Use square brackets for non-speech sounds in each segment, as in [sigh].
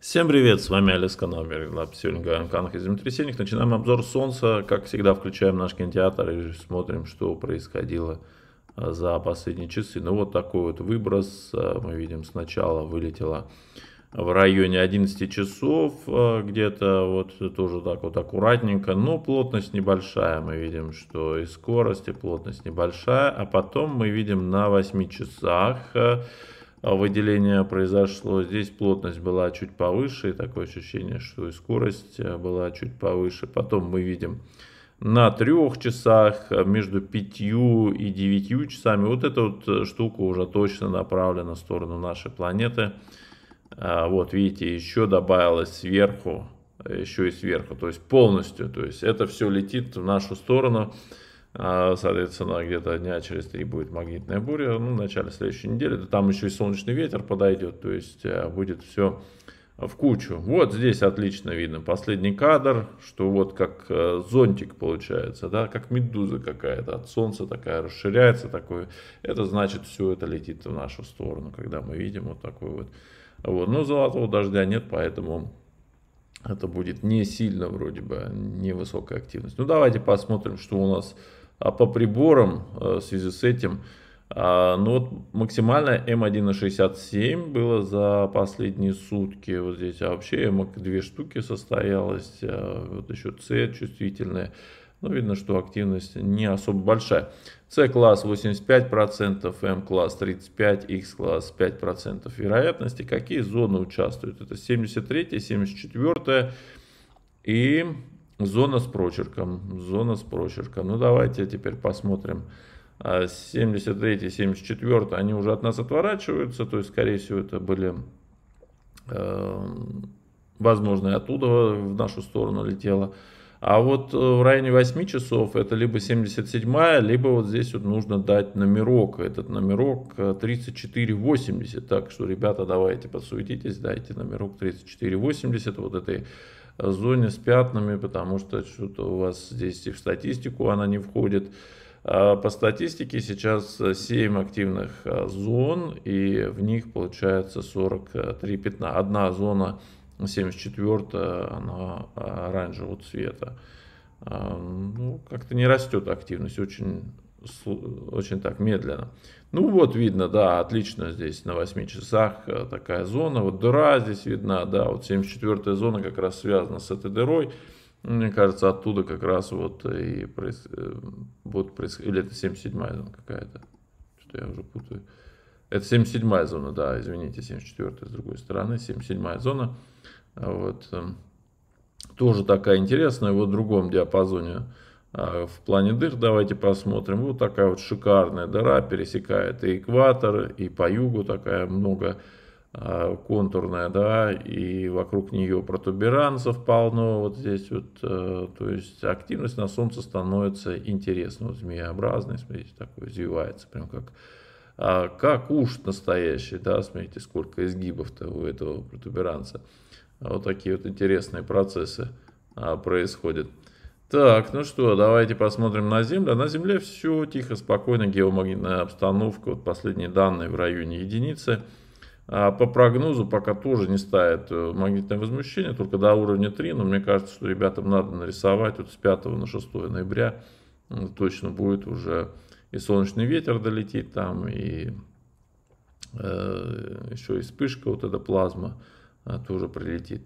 Всем привет, с вами Алис канал Мир Лап. Сегодня говорим о каналах Начинаем обзор Солнца. Как всегда, включаем наш кинотеатр и смотрим, что происходило а, за последние часы. Ну вот такой вот выброс. А, мы видим, сначала вылетело в районе 11 часов, а, где-то вот тоже так вот аккуратненько, но плотность небольшая, мы видим, что и скорость, и плотность небольшая, а потом мы видим на 8 часах а выделение произошло. Здесь плотность была чуть повыше, такое ощущение, что и скорость э, была чуть повыше. Потом мы видим на трех часах, э, между пятью и девятью часами. Вот эта вот э, штука уже точно направлена в сторону нашей планеты. А, вот видите, еще добавилось сверху, еще и сверху, то есть полностью. То есть это все летит в нашу сторону. А, соответственно, где-то дня через три будет магнитная буря, ну, в начале следующей недели. Да там еще и солнечный ветер подойдет, то есть э, будет все в кучу. Вот здесь отлично видно последний кадр, что вот как э, зонтик получается, да, как медуза какая-то от солнца такая расширяется, такое. Это значит, все это летит в нашу сторону, когда мы видим вот такой вот. вот. Но золотого дождя нет, поэтому это будет не сильно вроде бы, невысокая активность. Ну, давайте посмотрим, что у нас а по приборам э, в связи с этим, а, ну вот максимально М1 на 67 было за последние сутки вот здесь, а вообще М две штуки состоялось, а, вот еще С чувствительная, ну видно, что активность не особо большая. С-класс 85%, М-класс 35%, X-класс 5% вероятности. Какие зоны участвуют? Это 73, 74 и Зона с прочерком. Зона с прочерком. Ну, давайте теперь посмотрим. 73, а, 74, они уже от нас отворачиваются. То есть, скорее всего, это были, э, возможно, и оттуда в нашу сторону летело. А вот э, в районе 8 часов это либо 77 либо вот здесь вот нужно дать номерок. Этот номерок 3480. Э, так что, ребята, давайте подсуетитесь, дайте номерок 3480 вот этой зоне с пятнами, потому что что-то у вас здесь и в статистику она не входит. А по статистике сейчас 7 активных а, зон, и в них получается 43 пятна. Одна зона 74, она а, оранжевого цвета. Ну, как-то не растет активность, очень очень так медленно. Ну вот видно, да, отлично здесь на 8 часах э, такая зона, вот дыра здесь видна, да, вот 74 зона как раз связана с этой дырой. Мне кажется, оттуда как раз вот и проис... Э, вот проис... или это 77 зона какая-то, что я уже путаю. Это 77 зона, да, извините, 74 с другой стороны, 77 зона. А вот эм, тоже такая интересная, вот в другом диапазоне а в плане дыр давайте посмотрим. Вот такая вот шикарная дыра пересекает и экватор, и по югу такая много а, контурная, да, и вокруг нее протуберанцев полно вот здесь вот, э, то есть активность на Солнце становится интересной, вот змееобразной, смотрите, такой извивается, прям как, а, как уж настоящий, да, смотрите, сколько изгибов-то у этого протуберанца. Вот такие вот интересные процессы происходят. Так, ну что, давайте посмотрим на Землю. на Земле все тихо, спокойно, геомагнитная обстановка. Вот последние данные в районе единицы. А по прогнозу пока тоже не ставит э, магнитное возмущение, только до уровня 3. Но мне кажется, что ребятам надо нарисовать вот с 5 на 6 ноября. Точно будет уже и солнечный ветер долетит там, и э, еще и вспышка, вот эта плазма а, тоже прилетит.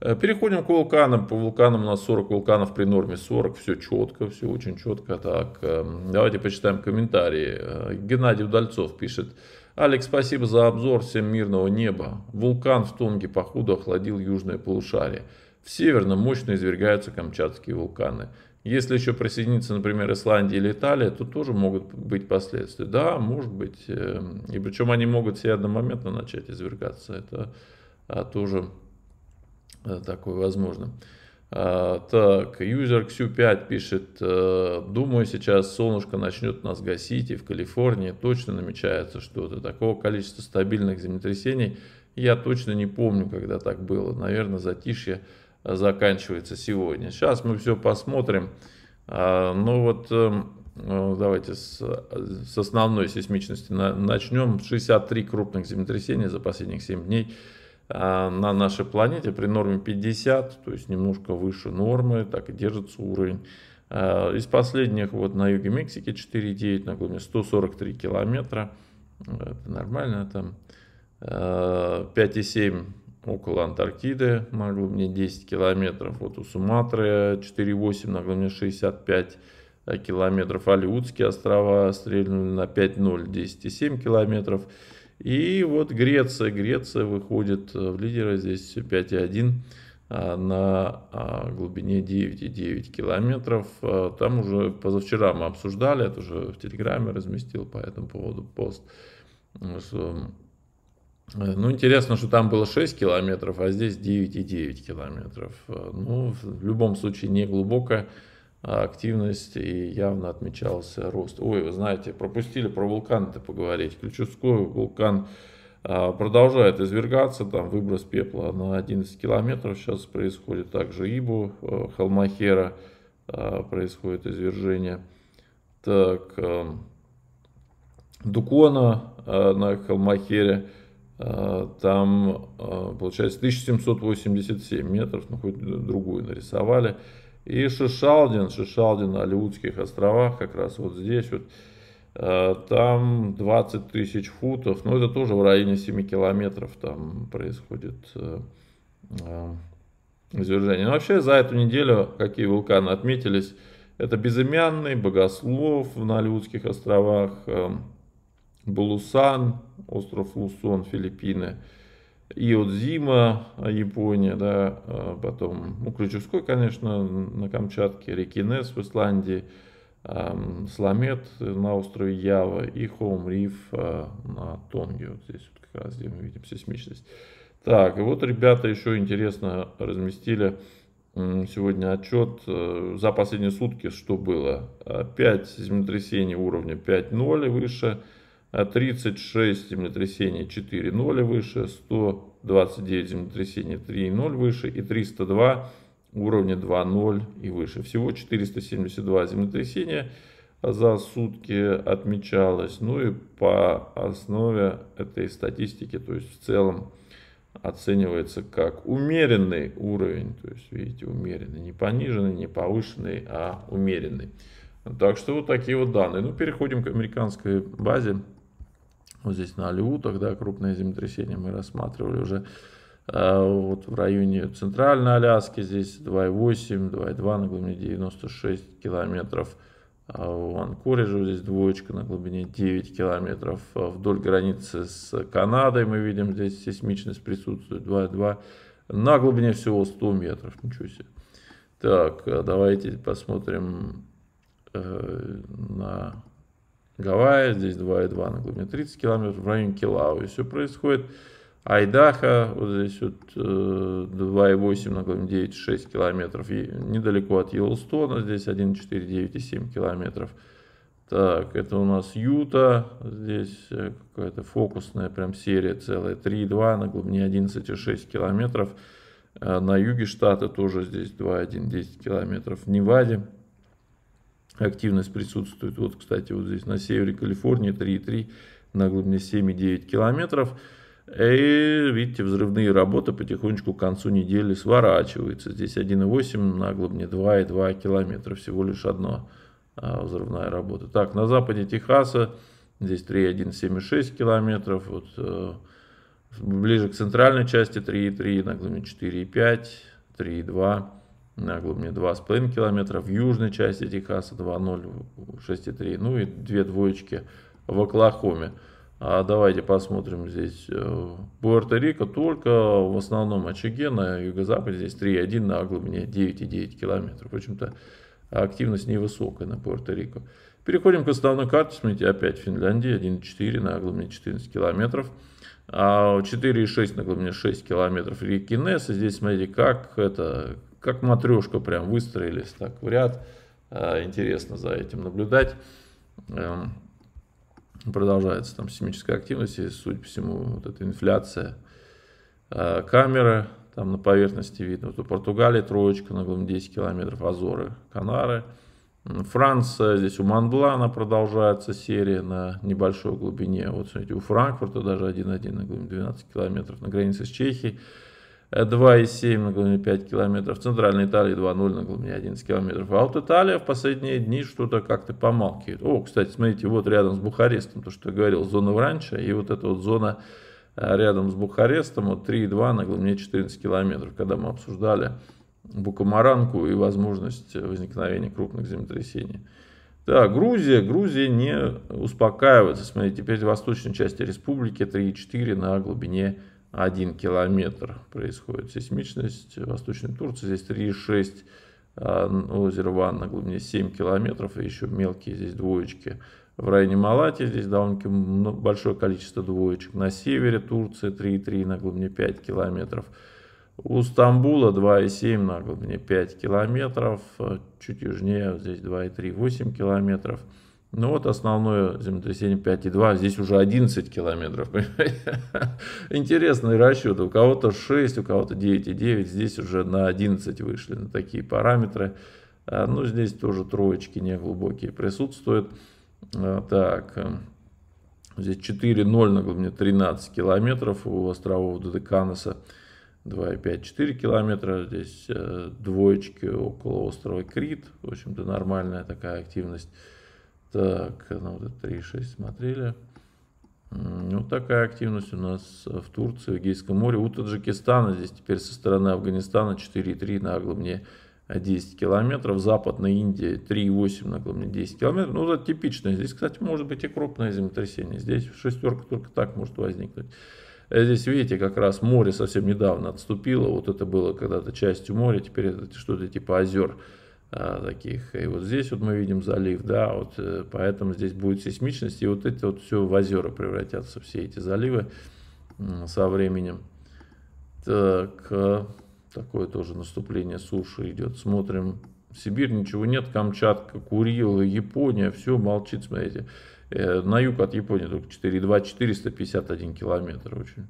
Э, переходим к вулканам. По вулканам у нас 40 вулканов при норме 40. Все четко, все очень четко. Так, эм, давайте почитаем комментарии. Э, Геннадий Удальцов пишет. Алекс, спасибо за обзор. Всем мирного неба. Вулкан в Тонге, походу, охладил южное полушарие. В северном мощно извергаются камчатские вулканы. Если еще присоединиться, например, Исландия или Италия, то тоже могут быть последствия. Да, может быть. Эм, и причем они могут все одномоментно начать извергаться. Это а, тоже Э, такое возможно. А, так, юзер Ксю5 пишет, э, думаю, сейчас солнышко начнет нас гасить, и в Калифорнии точно намечается что-то. Такого количества стабильных землетрясений я точно не помню, когда так было. Наверное, затишье заканчивается сегодня. Сейчас мы все посмотрим. А, ну вот, эм, э, давайте с, с основной сейсмичности начнем. 63 крупных землетрясения за последних 7 дней – а, на нашей планете при норме 50, то есть немножко выше нормы, так и держится уровень. А, из последних вот на юге Мексики 4,9 на глубине 143 километра. Это нормально там. 5,7 а, около Антарктиды на глубине 10 километров. Вот у Суматры 4,8 на глубине 65 километров. Алиутские острова стрельнули на 5,0, 10,7 километров. километров. И вот Греция. Греция выходит э, в лидера здесь 5,1 а, на а, глубине 9,9 километров. Э, там уже позавчера мы обсуждали, это уже в Телеграме разместил по этому поводу пост. Ну, э, ну интересно, что там было 6 километров, а здесь 9,9 километров. Ну, в любом случае, не глубоко. А, активность и явно отмечался рост. Ой, вы знаете, пропустили про вулканы то поговорить. Ключевской вулкан а, продолжает извергаться, там выброс пепла на 11 километров сейчас происходит, также Ибу, а, Холмахера происходит извержение. Так, Дукона на Холмахере, там получается 1787 метров, ну хоть другую нарисовали. И Шишалдин, Шишалдин на Алиутских островах, как раз вот здесь вот, э, там 20 тысяч футов, но ну, это тоже в районе 7 километров там происходит э, э, извержение. Но вообще за эту неделю какие вулканы отметились, это Безымянный, Богослов на Алиутских островах, Балусан, остров Лусон, Филиппины, Иодзима, Япония, да, а потом, ну, Ключевской, конечно, на Камчатке, Рекинес в Исландии, Сламет на острове Ява и Хоум Риф а, на Тонге. Вот здесь вот как раз, где мы видим сейсмичность. Так, и вот ребята еще интересно разместили сегодня отчет э, за последние сутки, что было. 5 землетрясений уровня 5.0 и выше – 36 землетрясений 4,0 выше, 129 землетрясений 3,0 выше и 302 уровня 2.0 и выше. Всего 472 землетрясения за сутки отмечалось. Ну и по основе этой статистики, то есть в целом оценивается как умеренный уровень. То есть, видите, умеренный, не пониженный, не повышенный, а умеренный. Так что вот такие вот данные. Ну, переходим к американской базе вот здесь на Льву тогда крупное землетрясение мы рассматривали уже, э, вот в районе Центральной Аляски здесь 2,8, 2,2 на глубине 96 километров. А в Анкоридже здесь двоечка на глубине 9 километров. А вдоль границы с Канадой мы видим здесь сейсмичность присутствует 2,2 на глубине всего 100 метров. Ничего себе. Так, а давайте посмотрим э, на Гавайи, здесь 2,2 на глубине 30 километров, в районе Килау. И все происходит. Айдаха, вот здесь вот 2,8 э, на глубине 9,6 километров. И недалеко от Йеллстона, здесь 1,4, 9,7 километров. Так, это у нас Юта, здесь э, какая-то фокусная прям серия целая, 3,2 на глубине 11,6 километров. Э, на юге штата тоже здесь 2,1, 10 километров. В Неваде активность присутствует. Вот, кстати, вот здесь на севере Калифорнии 3,3 на глубине 7,9 километров. И, видите, взрывные работы потихонечку к концу недели сворачиваются. Здесь 1,8 на глубине 2,2 километра. Всего лишь одна взрывная работа. Так, на западе Техаса здесь 3,1,7,6 километров. Вот, э, ближе к центральной части 3,3 на глубине 4,5, 3,2 на глубине 2,5 километра, в южной части Техаса 2,063, ну и две двоечки в Оклахоме. А давайте посмотрим здесь э, Пуэрто-Рико, только в основном очаге на юго-западе, здесь 3,1 на глубине 9,9 километров. В общем-то, активность невысокая на Пуэрто-Рико. Переходим к основной карте, смотрите, опять Финляндия, 1,4 на глубине 14 километров. 4,6 а на глубине 6 километров реки Несс. здесь смотрите, как это как матрешка прям выстроились так в ряд. А, интересно за этим наблюдать. Эм, продолжается там сейсмическая активность и, судя по всему, вот эта инфляция. А, камеры там на поверхности видно. Вот у Португалии троечка на глубине 10 километров, Азоры, Канары. Франция, здесь у Монблана продолжается серия на небольшой глубине. Вот смотрите, у Франкфурта даже 1-1 на глубине 12 километров на границе с Чехией. 2,7 на глубине 5 километров. В Центральной Италии 2,0 на глубине 11 километров. А вот Италия в последние дни что-то как-то помалкивает. О, кстати, смотрите, вот рядом с Бухарестом, то, что я говорил, зона Вранча, и вот эта вот зона э, рядом с Бухарестом, вот 3,2 на глубине 14 километров, когда мы обсуждали Букамаранку и возможность возникновения крупных землетрясений. Да, Грузия, Грузия не успокаивается. Смотрите, теперь в восточной части республики 3,4 на глубине 1 километр происходит сейсмичность. в Восточной Турции здесь 3,6 а, озеро Ван на глубине 7 километров, и еще мелкие здесь двоечки. В районе Малати здесь довольно-таки большое количество двоечек. На севере Турции 3,3 на глубине 5 километров. У Стамбула 2,7 на глубине 5 километров. Чуть южнее здесь 2,3, 8 километров. Ну вот основное землетрясение 5,2, здесь уже 11 километров, [laughs] Интересный расчет, у кого-то 6, у кого-то 9,9, здесь уже на 11 вышли, на такие параметры. А, ну здесь тоже троечки неглубокие присутствуют. А, так, э, здесь 4,0 на глубине 13 километров у островов Додеканеса. 2,5-4 километра, здесь э, двоечки около острова Крит, в общем-то нормальная такая активность. Так, ну вот это 3,6 смотрели. Ну такая активность у нас в Турции, в Эгейском море. У Таджикистана здесь теперь со стороны Афганистана 4,3 на мне 10 километров. Западная Индия 3,8 на мне 10 километров. Ну, это типичное. Здесь, кстати, может быть и крупное землетрясение. Здесь шестерка только так может возникнуть. Э, здесь, видите, как раз море совсем недавно отступило. Вот это было когда-то частью моря, теперь это что-то типа озер. А, таких. И вот здесь вот мы видим залив, да, вот э, поэтому здесь будет сейсмичность, и вот это вот все в озера превратятся, все эти заливы со временем. Так, а, такое тоже наступление суши идет. Смотрим, Сибирь, ничего нет, Камчатка, Курил Япония, все молчит, смотрите. Э, на юг от Японии только 4,2, 451 километр, очень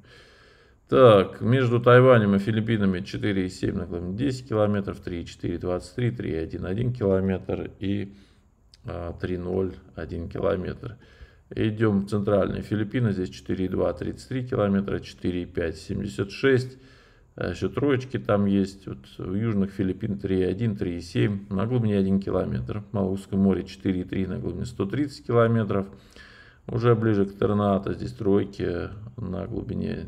так, между Тайванем и Филиппинами 4,7 наклонен 10 километров, 3,4, 23, 3,1, 1 километр и 3,0, а, 1 километр. Идем в центральные Филиппины, здесь 4,2, 33 километра, 4,5, 76 еще троечки там есть. Вот у южных Филиппин 3,1, 3,7 на глубине 1 километр. В Малузском море 4,3 на глубине 130 километров. Уже ближе к Торнато здесь тройки на глубине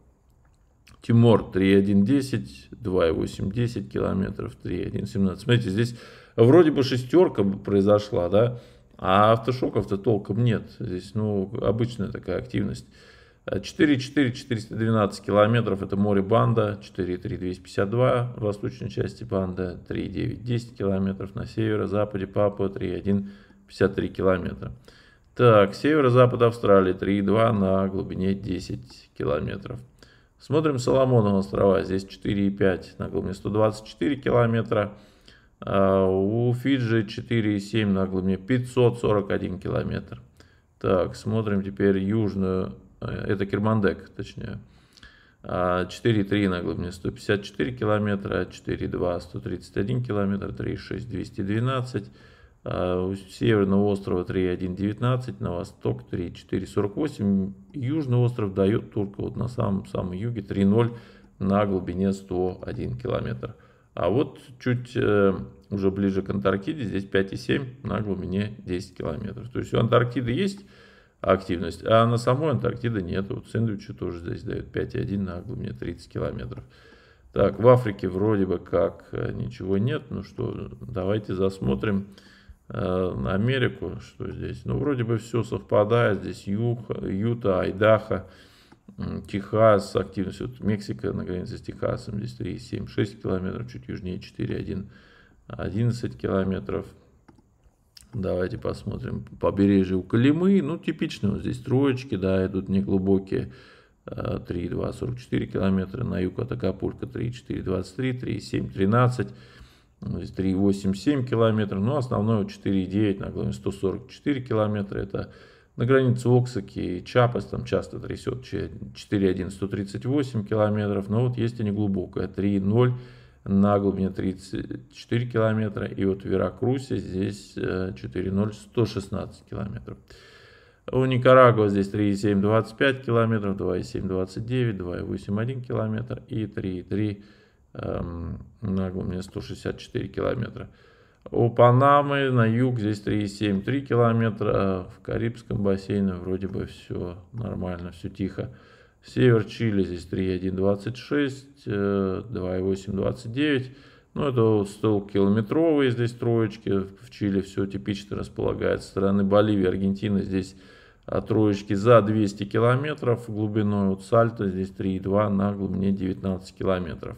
Тимор 3.1.10, 2.8.10 километров, 3.1.17. Смотрите, здесь вроде бы шестерка произошла, да, а автошоков-то толком нет. Здесь, ну, обычная такая активность. 4.4, 412 километров, это море Банда, 4.3, 252 в восточной части Банда, 3.9, 10 километров на северо-западе Папуа, 3.1, 53 километра. Так, северо-запад Австралии, 3.2 на глубине 10 километров. Смотрим Соломоново острова. Здесь 4,5 на глубине 124 километра. А, у Фиджи 4,7 на глубине 541 километр. Так, смотрим теперь южную, э, это Кермандек, точнее. 4,3 а, на глубине 154 километра, 4,2 131 километр, 3,6 212 а, у северного острова 3,119, на восток 3,448. Южный остров дает только вот на самом, самом юге 3,0 на глубине 101 километр. А вот чуть э, уже ближе к Антарктиде, здесь 5,7 на глубине 10 километров. То есть у Антарктиды есть активность, а на самой Антарктиде нет. Вот сэндвичи тоже здесь дают 5,1 на глубине 30 километров. Так, в Африке вроде бы как э, ничего нет. Ну что, давайте засмотрим. Э, Америку, что здесь, ну, вроде бы все совпадает, здесь Юха, Юта, Айдаха, Техас, активность, вот Мексика на границе с Техасом, здесь 3,7-6 километров, чуть южнее 4,1-11 километров. Давайте посмотрим побережье у Калимы, ну, типично, вот здесь троечки, да, идут неглубокие, 3,2-44 э, километра, на юг от Акапулька 3,4-23, 3,7-13 3,87 ну, километра, но основное 4,9 наклонность 144 километра, это на границе Оксаки и Чапас там часто трясет 4,1 138 километров, но вот есть и неглубокая 3,0 на глубине 34 километра, и вот в Веракрусе здесь 4,0 э, 116 километров. У Никарагуа здесь 3,7 25 километров, 2,7 29, 2,8 1 километр и 3,3 на Нагло мне 164 километра. У Панамы на юг здесь 3,7-3 километра. А в Карибском бассейне вроде бы все нормально, все тихо. Север Чили здесь 3,126, 2,829. Э, ну, это 100-километровые здесь троечки. В Чили все типично располагается. Со стороны Боливии, Аргентины здесь а, троечки за 200 километров. Глубиной вот сальто здесь 3,2 на глубине 19 километров.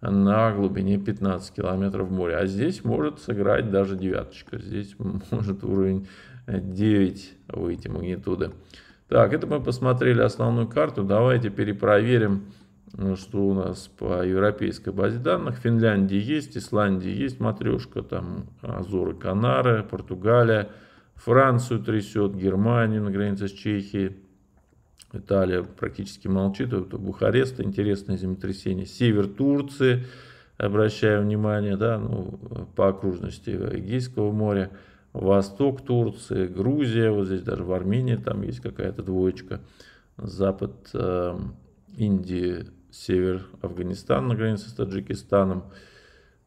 на глубине 15 километров моря. А здесь может сыграть даже девяточка. Здесь [laughs] может уровень 9 выйти магнитуды. Так, это мы посмотрели основную карту. Давайте перепроверим, э, что у нас по европейской базе данных. Финляндия есть, Исландия есть, матрешка, там Азоры, Канары, Португалия, Францию трясет, Германию на границе с Чехией. Италия практически молчит, это Бухарест, интересное землетрясение, север Турции, обращая внимание, да, ну, по окружности Эгейского моря, восток Турции, Грузия, вот здесь даже в Армении там есть какая-то двоечка, запад э, эм, Индии, север Афганистан на границе с Таджикистаном.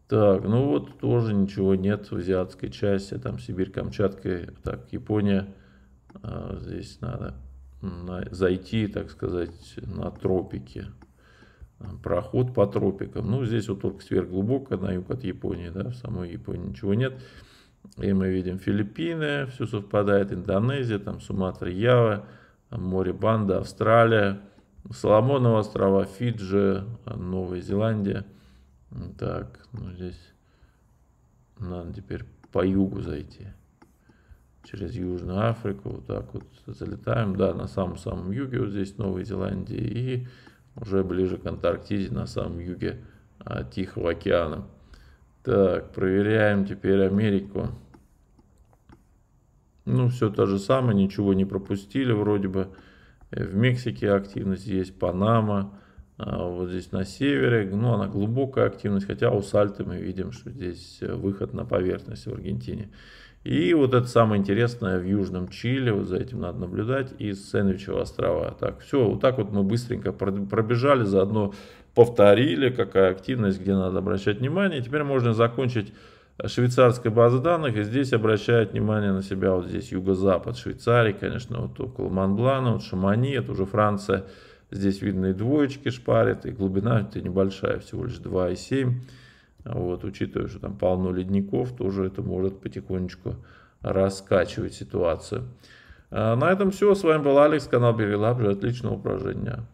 Так, ну вот тоже ничего нет в азиатской части, там Сибирь, Камчатка, так, Япония, э, здесь надо зайти, так сказать, на тропики. А, проход по тропикам. Ну, здесь вот только сверхглубоко, на юг от Японии, да, в самой Японии ничего нет. И мы видим Филиппины, все совпадает, Индонезия, там Суматра, Ява, море Банда, Австралия, Соломонова острова, Фиджи, а, Новая Зеландия. Так, ну здесь надо теперь по югу зайти через Южную Африку, вот так вот залетаем, да, на самом-самом юге, вот здесь Новой Зеландии, и уже ближе к Антарктиде, на самом юге а, Тихого океана. Так, проверяем теперь Америку. Ну, все то же самое, ничего не пропустили вроде бы. Э, в Мексике активность есть, Панама, а вот здесь на севере, ну, она глубокая активность, хотя у Сальты мы видим, что здесь э, выход на поверхность в Аргентине. И вот это самое интересное в Южном Чили, вот за этим надо наблюдать, из Сэндвичевого острова. Так, все, вот так вот мы быстренько пробежали, заодно повторили, какая активность, где надо обращать внимание. Теперь можно закончить швейцарской базы данных, и здесь обращает внимание на себя вот здесь юго-запад Швейцарии, конечно, вот около Монблана, вот Шамани, это уже Франция, здесь видны и двоечки шпарит, и глубина это небольшая, всего лишь 2,7 вот, учитывая, что там полно ледников, тоже это может потихонечку раскачивать ситуацию. А на этом все. С вами был Алекс, канал Берилаб. Отличного упражнения.